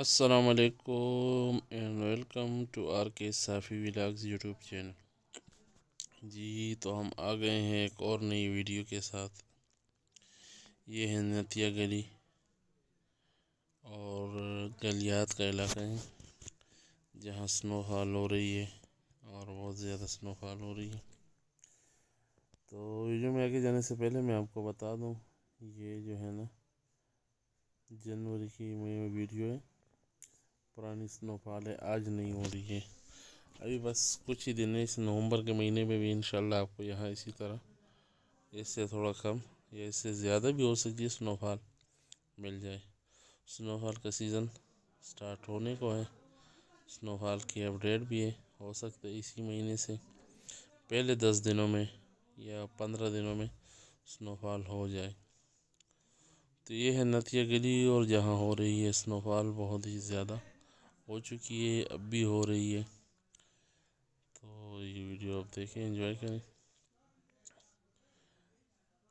असलकम and welcome to are के साफ़ी विलाग्स YouTube channel जी तो हम आ गए हैं एक और नई वीडियो के साथ ये है नतिया गली और गलियात का इलाका है जहाँ स्नोफॉल हो रही है और बहुत ज़्यादा स्नोफॉल हो रही है तो वीडियो में आगे जाने से पहले मैं आपको बता दूँ ये जो है ना जनवरी की मई में वीडियो है पुरानी स्नोफॉल है आज नहीं हो रही है अभी बस कुछ ही दिन है इस नवंबर के महीने में भी इन आपको यहाँ इसी तरह इससे थोड़ा कम या इससे ज़्यादा भी हो सकती है स्नोफॉल मिल जाए स्नोफॉल का सीज़न स्टार्ट होने को है स्नोफॉल की अपडेट भी है हो सकता है इसी महीने से पहले दस दिनों में या पंद्रह दिनों में स्नोफॉल हो जाए तो ये है नतिया गली और जहाँ हो रही है स्नोफॉल बहुत ही ज़्यादा हो चुकी है अब भी हो रही है तो ये वीडियो आप देखें एंजॉय करें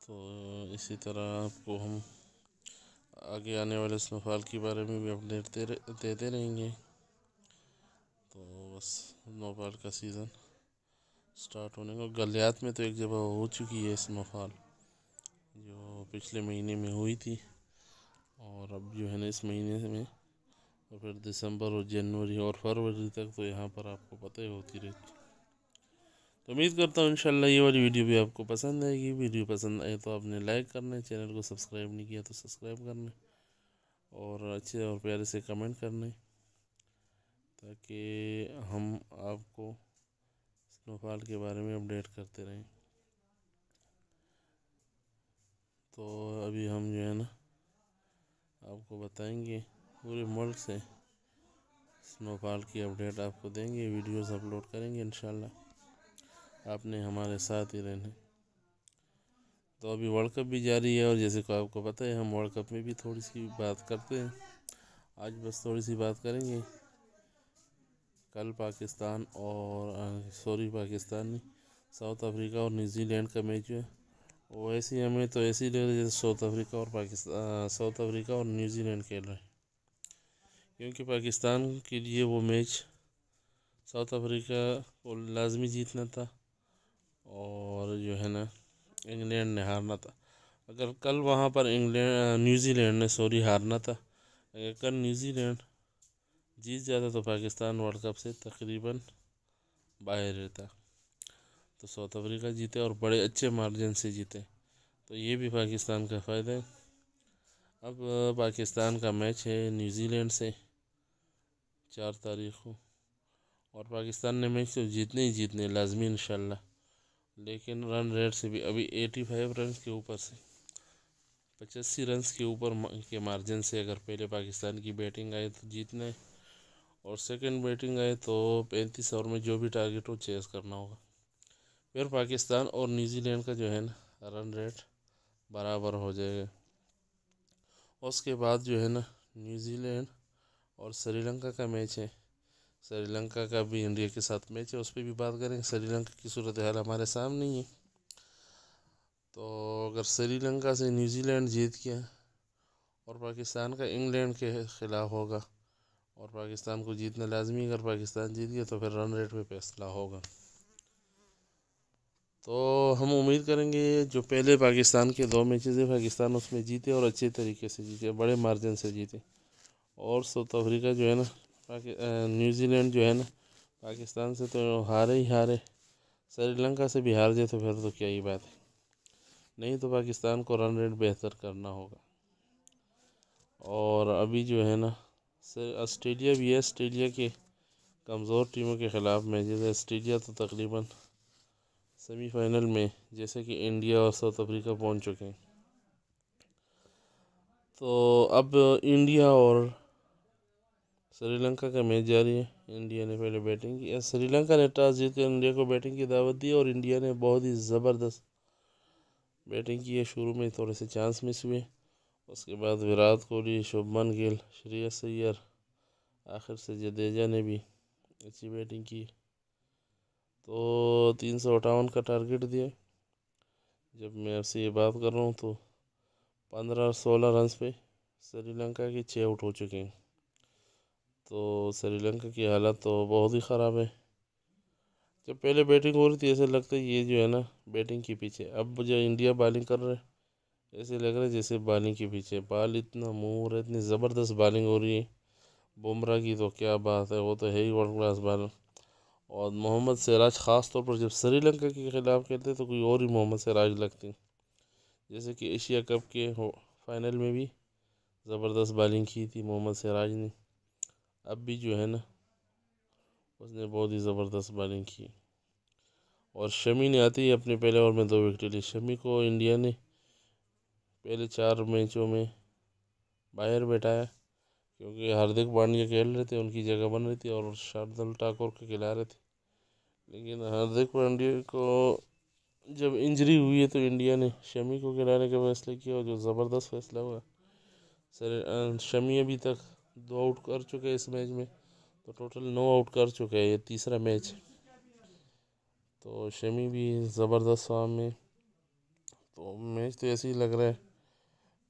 तो इसी तरह आपको हम आगे आने वाले स्नोफॉल के बारे में भी अपडेट दे देते रहेंगे तो बस स्नोफॉल का सीज़न स्टार्ट होने को गलियात में तो एक जगह हो चुकी है स्नोफॉल जो पिछले महीने में हुई थी और अब जो है ना इस महीने में और फिर दिसंबर और जनवरी और फरवरी तक तो यहाँ पर आपको पता ही होती रहती तो उम्मीद करता हूँ इंशाल्लाह ये वाली वीडियो भी आपको पसंद आएगी वीडियो पसंद आए तो आपने लाइक करना है चैनल को सब्सक्राइब नहीं किया तो सब्सक्राइब करना और अच्छे और प्यारे से कमेंट करना ताकि हम आपको स्नोफॉल के बारे में अपडेट करते रहें तो अभी हम जो है ना आपको बताएंगे पूरे मुल्क से स्नोफॉल की अपडेट आपको देंगे वीडियोस अपलोड करेंगे इंशाल्लाह आपने हमारे साथ ही रहना तो अभी वर्ल्ड कप भी जारी है और जैसे को आपको पता है हम वर्ल्ड कप में भी थोड़ी सी बात करते हैं आज बस थोड़ी सी बात करेंगे कल पाकिस्तान और सॉरी पाकिस्तान नहीं साउथ अफ्रीका और न्यूजीलैंड का मैच है वो ऐसी हमें तो ऐसी लग रही जैसे साउथ अफ्रीका और पाकिस्तान साउथ अफ्रीका और न्यूजीलैंड खेल रहे हैं क्योंकि पाकिस्तान के लिए वो मैच साउथ अफ्रीका को लाजमी जीतना था और जो है ना इंग्लैंड ने हारना था अगर कल वहाँ पर इंग्लैंड न्यूज़ीलैंड ने सॉरी हारना था अगर कल न्यूज़ीलैंड जीत जाता तो पाकिस्तान वर्ल्ड कप से तकरीबन बाहर रहता तो साउथ अफ्रीका जीते और बड़े अच्छे मार्जिन से जीते तो ये भी पाकिस्तान का फ़ायदा है अब पाकिस्तान का मैच है न्यूज़ीलैंड से चार तारीख को और पाकिस्तान ने मैच तो जीतने ही जीतने लाजमी इन लेकिन रन रेट से भी अभी एटी फाइव रन के ऊपर से पचासी रन के ऊपर के मार्जिन से अगर पहले पाकिस्तान की बैटिंग आए तो जीतने और सेकंड बैटिंग आए तो पैंतीस ओवर में जो भी टारगेट हो चेस करना होगा फिर पाकिस्तान और न्यूजीलैंड का जो है ना रन रेट बराबर हो जाएगा उसके बाद जो है ना न्यूजीलैंड और श्रीलंका का मैच है श्रीलंका का भी इंडिया के साथ मैच है उस पर भी बात करेंगे श्रीलंका की सूरत हाल हमारे सामने ही है तो अगर श्रीलंका से न्यूजीलैंड जीत गया और पाकिस्तान का इंग्लैंड के ख़िलाफ़ होगा और पाकिस्तान को जीतना लाजमी अगर पाकिस्तान जीत गया तो फिर रन रेट पे फैसला होगा तो हम उम्मीद करेंगे जो पहले पाकिस्तान के दो मैच है पाकिस्तान उसमें जीते और अच्छे तरीके से जीते बड़े मार्जिन से जीते और साउथ अफ्रीका जो है ना न्यूजीलैंड जो है ना पाकिस्तान से तो हारे ही हारे श्रीलंका से भी हार जाए तो फिर तो क्या ही बात है नहीं तो पाकिस्तान को रन रेट बेहतर करना होगा और अभी जो है ना ऑस्ट्रेलिया भी है ऑस्ट्रेलिया के कमज़ोर टीमों के ख़िलाफ़ में जैसे ऑस्ट्रेलिया तो तकरीबन सेमीफाइनल में जैसे कि इंडिया और साउथ अफ्रीका पहुंच चुके हैं तो अब इंडिया और श्रीलंका का मैच जारी है इंडिया ने पहले बैटिंग की श्रीलंका ने टॉस जीतकर इंडिया को बैटिंग की दावत दी और इंडिया ने बहुत ही ज़बरदस्त बैटिंग की है शुरू में थोड़े से चांस मिस हुए उसके बाद विराट कोहली शुभमन गिल श्रेयस सैयर आखिर से जडेजा ने भी अच्छी बैटिंग की तो तीन सौ अट्ठावन का टारगेट दिया जब मैं आपसे ये बात कर रहा हूँ तो पंद्रह सोलह रन पे श्रीलंका के छः आउट हो चुके हैं तो श्रीलंका की हालत तो बहुत ही ख़राब है जब पहले बैटिंग हो रही थी ऐसे लगता है ये जो है ना बैटिंग के पीछे अब जो इंडिया बॉलिंग कर रहे हैं ऐसे लग रहा है जैसे बॉलिंग के पीछे बाल इतना मुँह है इतनी ज़बरदस्त बॉलिंग हो रही है बुमराह की तो क्या बात है वो तो है ही वर्ल्ड क्लास बॉलर और मोहम्मद सिराज ख़ास तौर पर जब श्रीलंका के ख़िलाफ़ खेलते तो कोई और ही मोहम्मद सिराज लगती जैसे कि एशिया कप के हो फाइनल में भी ज़बरदस्त बॉलिंग की थी मोहम्मद सिराज ने अब भी जो है ना उसने बहुत ही ज़बरदस्त बॉलिंग की और शमी ने आते ही अपने पहले ओवर में दो विकेट ली शमी को इंडिया ने पहले चार मैचों में बाहर बैठाया क्योंकि हार्दिक पांड्या खेल रहे थे उनकी जगह बन रही थी और शार्दुल ठाकुर को खिला रहे थे लेकिन हार्दिक पांड्या को जब इंजरी हुई है तो इंडिया ने शमी को खिलाने का फैसला किया और जो ज़बरदस्त फैसला हुआ सर शमी अभी तक दो आउट कर चुके हैं इस मैच में तो टोटल नौ आउट कर चुके हैं ये तीसरा मैच तो शमी भी ज़बरदस्त फॉर्म में तो मैच तो ऐसे ही लग रहा है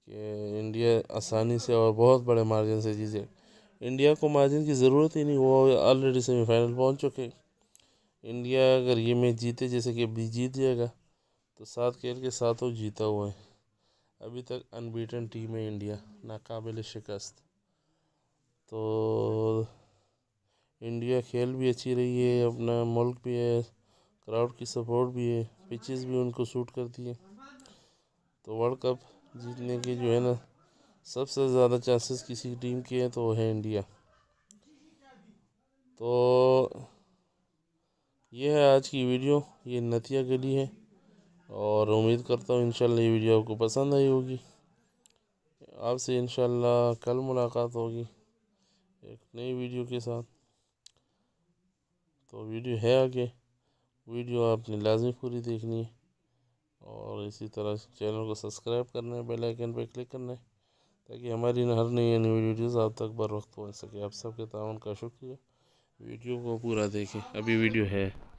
कि इंडिया आसानी से और बहुत बड़े मार्जिन से जीते इंडिया को मार्जिन की ज़रूरत ही नहीं वो ऑलरेडी सेमीफाइनल पहुंच चुके इंडिया अगर ये मैच जीते जैसे कि अभी जीत जाएगा तो सात खेल के सातों जीता हुआ है अभी तक अनबीटन टीम है इंडिया नाकबिल शिकस्त तो इंडिया खेल भी अच्छी रही है अपना मुल्क भी है क्राउड की सपोर्ट भी है पिचेस भी उनको सूट करती है तो वर्ल्ड कप जीतने के जो है ना सबसे ज़्यादा चांसेस किसी टीम के हैं तो वो है इंडिया तो ये है आज की वीडियो ये नतिया के लिए है और उम्मीद करता हूँ इंशाल्लाह ये वीडियो आपको पसंद आई होगी आपसे इंशाल्लाह कल मुलाकात होगी एक नई वीडियो के साथ तो वीडियो है आगे वीडियो आपने लाजमी पूरी देखनी है और इसी तरह चैनल को सब्सक्राइब करना है बेल आइकन पर क्लिक करना है ताकि हमारी हर नई नई वीडियोज़ आप तक बर वक्त पहुँच सके आप सबके तावन का शुक्रिया वीडियो को पूरा देखें अभी वीडियो है